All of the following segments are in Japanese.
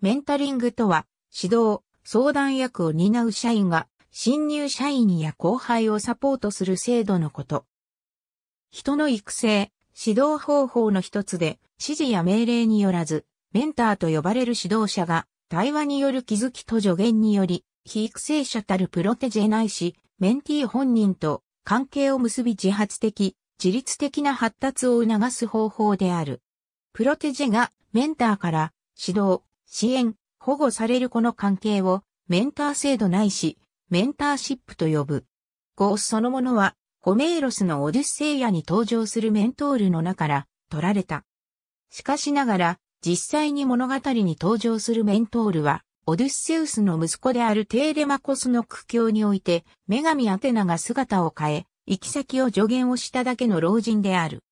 メンタリングとは、指導、相談役を担う社員が、新入社員や後輩をサポートする制度のこと。人の育成、指導方法の一つで、指示や命令によらず、メンターと呼ばれる指導者が、対話による気づきと助言により、非育成者たるプロテジェないし、メンティー本人と関係を結び自発的、自律的な発達を促す方法である。プロテジェがメンターから指導、支援、保護される子の関係をメンター制度ないし、メンターシップと呼ぶ。ゴースそのものは、ホメーロスのオデュッセイヤに登場するメントールの中から取られた。しかしながら、実際に物語に登場するメントールは、オデュッセウスの息子であるテーレマコスの苦境において、女神アテナが姿を変え、行き先を助言をしただけの老人である。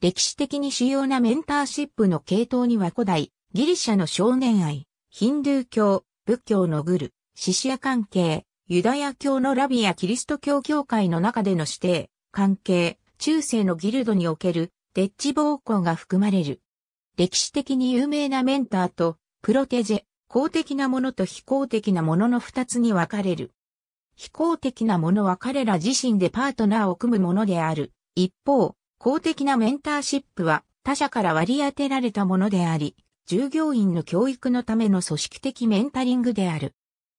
歴史的に主要なメンターシップの系統には古代、ギリシャの少年愛、ヒンドゥー教、仏教のグル、シシア関係、ユダヤ教のラビやキリスト教教会の中での指定、関係、中世のギルドにおける、デッチ暴行が含まれる。歴史的に有名なメンターと、プロテジェ、公的なものと非公的なものの二つに分かれる。非公的なものは彼ら自身でパートナーを組むものである。一方、公的なメンターシップは他者から割り当てられたものであり、従業員の教育のための組織的メンタリングである。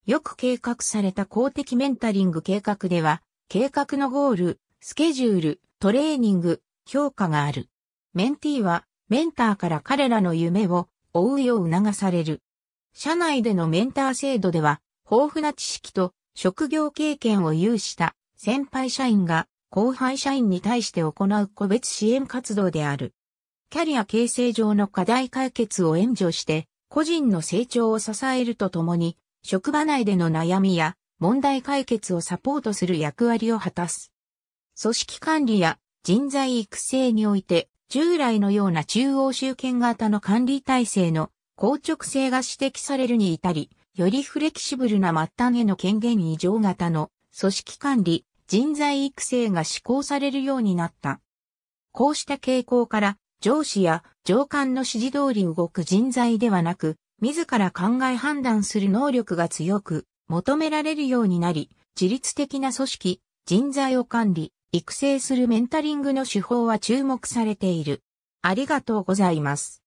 よく計画された公的メンタリング計画では、計画のゴール、スケジュール、トレーニング、評価がある。メンティーは、メンターから彼らの夢を追うよう促される。社内でのメンター制度では、豊富な知識と職業経験を有した先輩社員が後輩社員に対して行う個別支援活動である。キャリア形成上の課題解決を援助して、個人の成長を支えるとともに、職場内での悩みや問題解決をサポートする役割を果たす。組織管理や人材育成において、従来のような中央集権型の管理体制の硬直性が指摘されるに至り、よりフレキシブルな末端への権限異常型の組織管理、人材育成が施行されるようになった。こうした傾向から、上司や上官の指示通り動く人材ではなく、自ら考え判断する能力が強く求められるようになり、自律的な組織、人材を管理、育成するメンタリングの手法は注目されている。ありがとうございます。